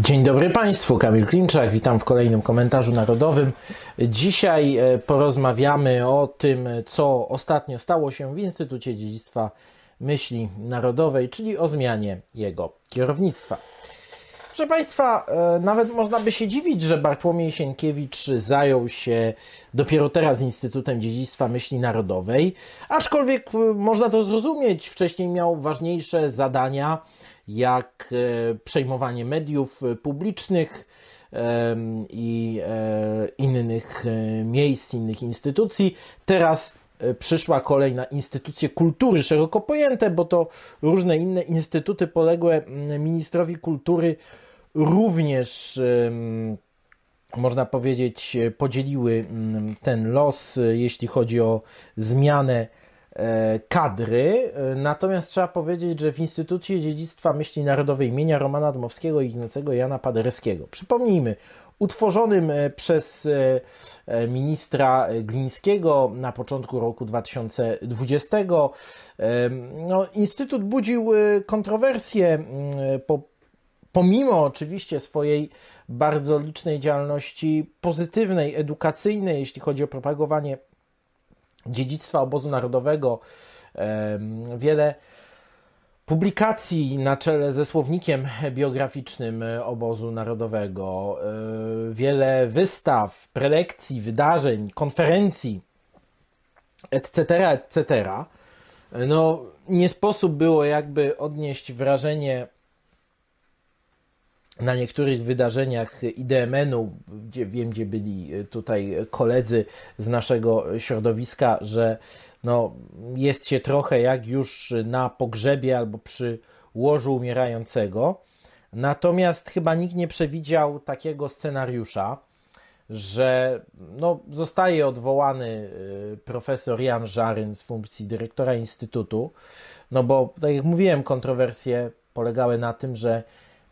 Dzień dobry Państwu, Kamil Klimczak, witam w kolejnym komentarzu narodowym. Dzisiaj e, porozmawiamy o tym, co ostatnio stało się w Instytucie Dziedzictwa Myśli Narodowej, czyli o zmianie jego kierownictwa. Proszę Państwa, e, nawet można by się dziwić, że Bartłomiej Sienkiewicz zajął się dopiero teraz Instytutem Dziedzictwa Myśli Narodowej, aczkolwiek e, można to zrozumieć. Wcześniej miał ważniejsze zadania, jak e, przejmowanie mediów publicznych i innych miejsc, innych instytucji. Teraz przyszła kolej na instytucje kultury szeroko pojęte, bo to różne inne instytuty poległe ministrowi kultury również można powiedzieć, podzieliły mm, ten los, jeśli chodzi o zmianę e, kadry. Natomiast trzeba powiedzieć, że w Instytucie Dziedzictwa Myśli Narodowej imienia Romana Dmowskiego i Ignacego Jana Paderewskiego. Przypomnijmy, utworzonym e, przez e, ministra Glińskiego na początku roku 2020. No, instytut budził kontrowersje mm, po pomimo oczywiście swojej bardzo licznej działalności pozytywnej, edukacyjnej, jeśli chodzi o propagowanie dziedzictwa obozu narodowego, wiele publikacji na czele ze słownikiem biograficznym obozu narodowego, e, wiele wystaw, prelekcji, wydarzeń, konferencji, etc., etc. No, nie sposób było jakby odnieść wrażenie na niektórych wydarzeniach IDMN-u, gdzie wiem, gdzie byli e, tutaj koledzy z naszego środowiska, że no, jest się trochę jak już na pogrzebie albo przy łożu umierającego. Natomiast chyba nikt nie przewidział takiego scenariusza, że no, zostaje odwołany e, profesor Jan Żaryn z funkcji dyrektora Instytutu, no bo, tak jak mówiłem, kontrowersje polegały na tym, że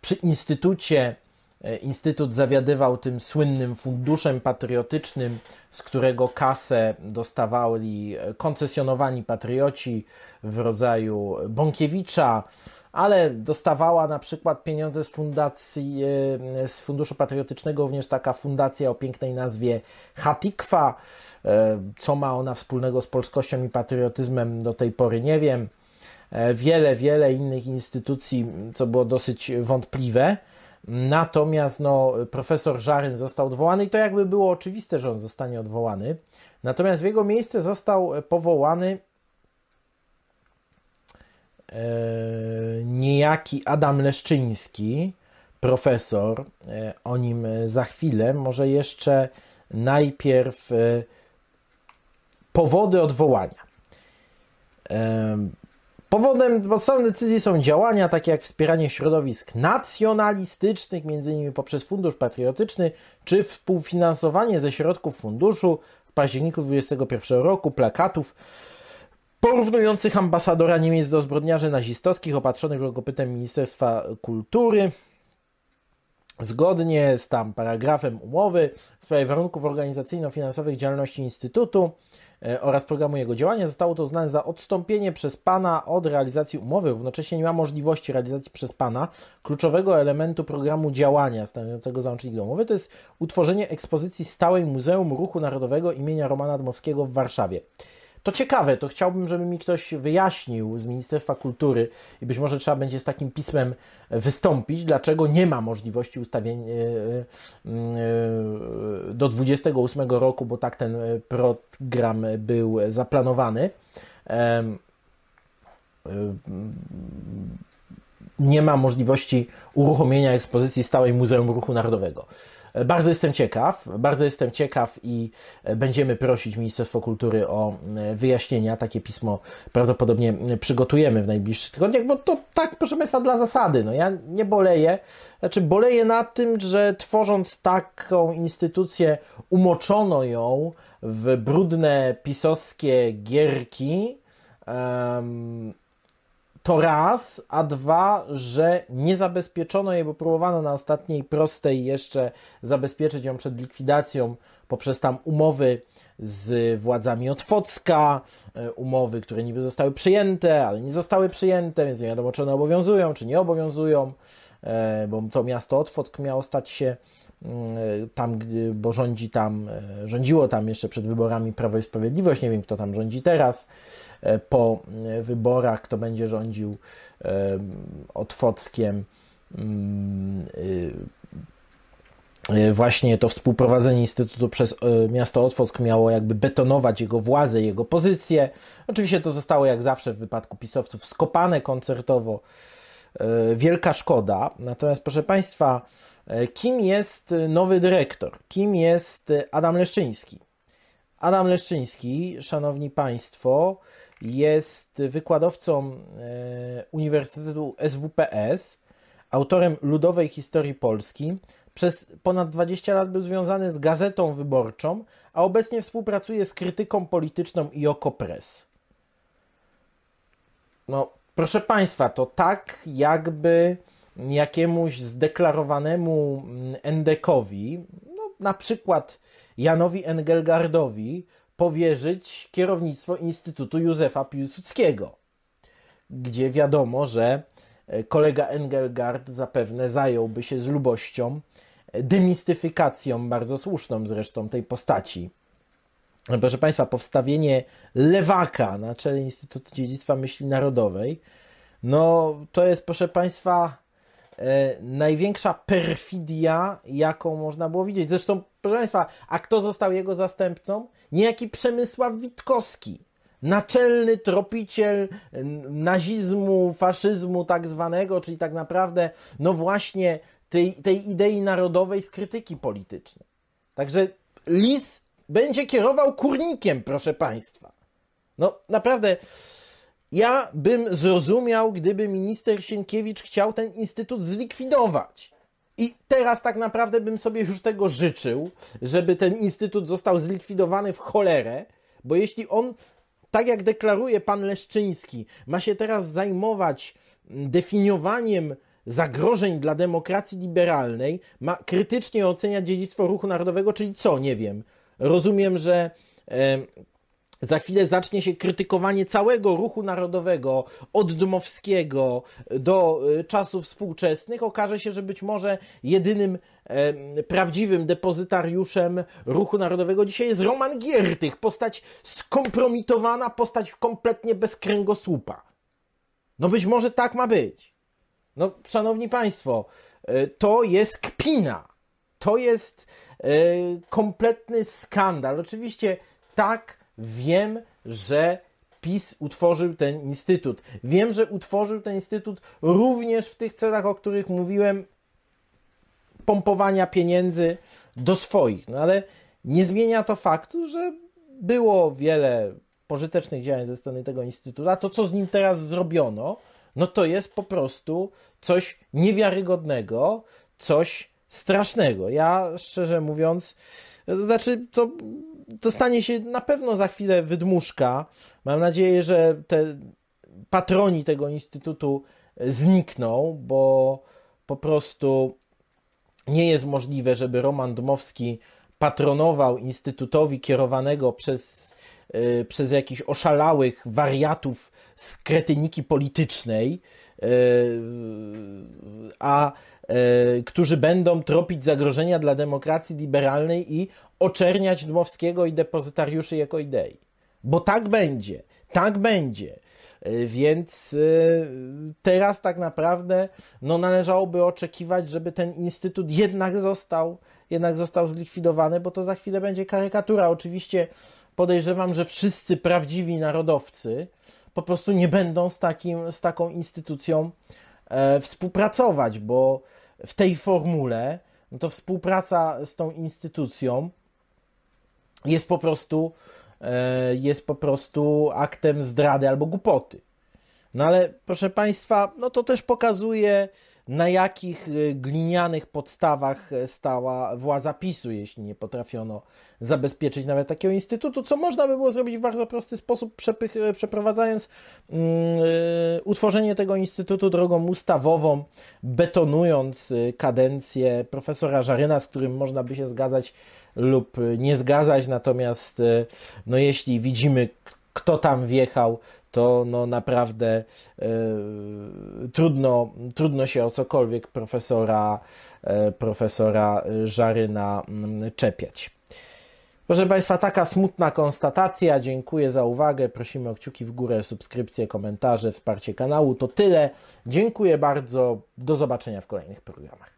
przy Instytucie e, Instytut zawiadywał tym słynnym funduszem patriotycznym, z którego kasę dostawali e, koncesjonowani patrioci w rodzaju Bąkiewicza, ale dostawała na przykład pieniądze z fundacji, e, z Funduszu Patriotycznego również taka fundacja o pięknej nazwie Hatikwa. Co ma ona wspólnego z polskością i patriotyzmem do tej pory nie wiem. E, wiele, wiele innych instytucji, co było dosyć wątpliwe. Natomiast no, profesor Żaryn został odwołany i to jakby było oczywiste, że on zostanie odwołany. Natomiast w jego miejsce został powołany e, niejaki Adam Leszczyński, profesor. E, o nim za chwilę. Może jeszcze najpierw e, powody odwołania. E, Powodem, podstawą decyzji są działania takie jak wspieranie środowisk nacjonalistycznych, m.in. poprzez Fundusz Patriotyczny, czy współfinansowanie ze środków funduszu w październiku 2021 roku plakatów porównujących ambasadora Niemiec do zbrodniarzy nazistowskich opatrzonych logopytem Ministerstwa Kultury. Zgodnie z tam paragrafem umowy w sprawie warunków organizacyjno-finansowych działalności Instytutu e, oraz programu jego działania zostało to uznane za odstąpienie przez Pana od realizacji umowy. Równocześnie nie ma możliwości realizacji przez Pana kluczowego elementu programu działania stanowiącego załącznik do umowy. To jest utworzenie ekspozycji stałej Muzeum Ruchu Narodowego imienia Romana Dmowskiego w Warszawie. To ciekawe, to chciałbym, żeby mi ktoś wyjaśnił z Ministerstwa Kultury i być może trzeba będzie z takim pismem wystąpić, dlaczego nie ma możliwości ustawienia e, e, do 28 roku, bo tak ten program był zaplanowany. Nie ma możliwości uruchomienia ekspozycji stałej Muzeum Ruchu Narodowego. Bardzo jestem ciekaw, bardzo jestem ciekaw i e, będziemy prosić Ministerstwo Kultury o wyjaśnienia. Takie pismo prawdopodobnie przygotujemy w najbliższych tygodniach, bo to tak, proszę Państwa, dla zasady. No, ja nie boleję, znaczy boleję nad tym, że tworząc taką instytucję, umoczono ją w brudne pisowskie gierki. Um, to raz, a dwa, że nie zabezpieczono jej, bo próbowano na ostatniej prostej jeszcze zabezpieczyć ją przed likwidacją poprzez tam umowy z władzami Otwocka, e, umowy, które niby zostały przyjęte, ale nie zostały przyjęte, więc nie wiadomo, czy one obowiązują, czy nie obowiązują, e, bo to miasto Otwock miało stać się Y, tam, bo rządzi tam, y, rządziło tam jeszcze przed wyborami Prawo i Sprawiedliwość, nie wiem kto tam rządzi teraz, y, po wyborach kto będzie rządził Otwockiem, mm, właśnie to współprowadzenie Instytutu przez miasto Otwock miało jakby betonować jego władzę, jego pozycję. Oczywiście to zostało jak zawsze w wypadku pisowców skopane koncertowo. Wielka szkoda. Natomiast proszę Państwa, E, kim jest e, nowy dyrektor, kim jest e, Adam Leszczyński. Adam Leszczyński, szanowni państwo, jest wykładowcą Uniwersytetu SWPS, autorem ludowej historii Polski. Przez ponad 20 lat był związany z Gazetą Wyborczą, a obecnie współpracuje z krytyką polityczną i Okopres. No, proszę państwa, to tak jakby jakiemuś zdeklarowanemu mm, endekowi, no, na przykład Janowi Engelgardowi, powierzyć kierownictwo Instytutu Józefa Piłsudskiego, gdzie wiadomo, że e, kolega Engelgard zapewne zająłby się z lubością e, demistyfikacją, bardzo słuszną zresztą, tej postaci. Proszę Państwa, powstawienie lewaka na czele Instytutu Dziedzictwa Myśli Narodowej, no to jest, proszę Państwa, E, największa perfidia, jaką można było widzieć. Zresztą, proszę Państwa, a kto został jego zastępcą? Niejaki Przemysław Witkowski, naczelny tropiciel nazizmu, faszyzmu tak zwanego, czyli tak naprawdę, no właśnie tej, tej idei narodowej z krytyki politycznej. Także lis będzie kierował kurnikiem, proszę Państwa. No naprawdę ja bym zrozumiał, gdyby minister Sienkiewicz chciał ten instytut zlikwidować. I teraz tak naprawdę bym sobie już tego życzył, żeby ten instytut został zlikwidowany w cholerę, bo jeśli on, tak jak deklaruje pan Leszczyński, ma się teraz zajmować definiowaniem zagrożeń dla demokracji liberalnej, ma krytycznie oceniać dziedzictwo ruchu narodowego, czyli co, nie wiem. Rozumiem, że. Za chwilę zacznie się krytykowanie całego ruchu narodowego, od Dmowskiego do y, czasów współczesnych. Okaże się, że być może jedynym e, prawdziwym depozytariuszem ruchu narodowego dzisiaj jest Roman Giertych, postać skompromitowana, postać kompletnie bez kręgosłupa. No być może tak ma być. No, szanowni państwo, y, to jest kpina. To jest e, kompletny skandal. Oczywiście tak Wiem, że PiS utworzył ten instytut. Wiem, że utworzył ten instytut również w tych celach, o których mówiłem, pompowania pieniędzy do swoich. No ale nie zmienia to faktu, że było wiele pożytecznych działań ze strony tego instytutu, a to, co z nim teraz zrobiono, no to jest po prostu coś niewiarygodnego, coś strasznego. Ja szczerze mówiąc, to znaczy, to to stanie się na pewno za chwilę wydmuszka. Mam nadzieję, że te patroni tego instytutu e, znikną, bo po prostu nie jest możliwe, żeby Roman Dmowski patronował instytutowi kierowanego przez Y, przez jakichś oszalałych wariatów z kretyniki politycznej, y, a y, którzy będą tropić zagrożenia dla demokracji liberalnej i oczerniać Dmowskiego i depozytariuszy jako idei. Bo tak będzie, tak będzie. Więc teraz tak naprawdę no, należałoby oczekiwać, żeby ten instytut jednak został, jednak został zlikwidowany, bo to za chwilę będzie karykatura. Oczywiście podejrzewam, że wszyscy prawdziwi narodowcy po prostu nie będą z, takim, z taką instytucją e, współpracować, bo w tej formule no to współpraca z tą instytucją jest po prostu e, jest po prostu aktem zdrady albo głupoty. No ale proszę Państwa, no to też pokazuje na jakich y, glinianych podstawach stała władza PiSu, jeśli nie potrafiono zabezpieczyć nawet takiego instytutu, co można by było zrobić w bardzo prosty sposób, y, przeprowadzając yy, utworzenie tego instytutu drogą ustawową, betonując y, kadencję profesora Żaryna, z którym można by się zgadzać lub nie zgadzać, natomiast no, jeśli widzimy, kto tam wjechał, to no naprawdę e, trudno, trudno się o cokolwiek profesora, e, profesora Żaryna mm, czepiać. Proszę Państwa, taka smutna konstatacja. Dziękuję za uwagę. Prosimy o kciuki w górę, subskrypcje, komentarze, wsparcie kanału. To tyle. Dziękuję bardzo. Do zobaczenia w kolejnych programach.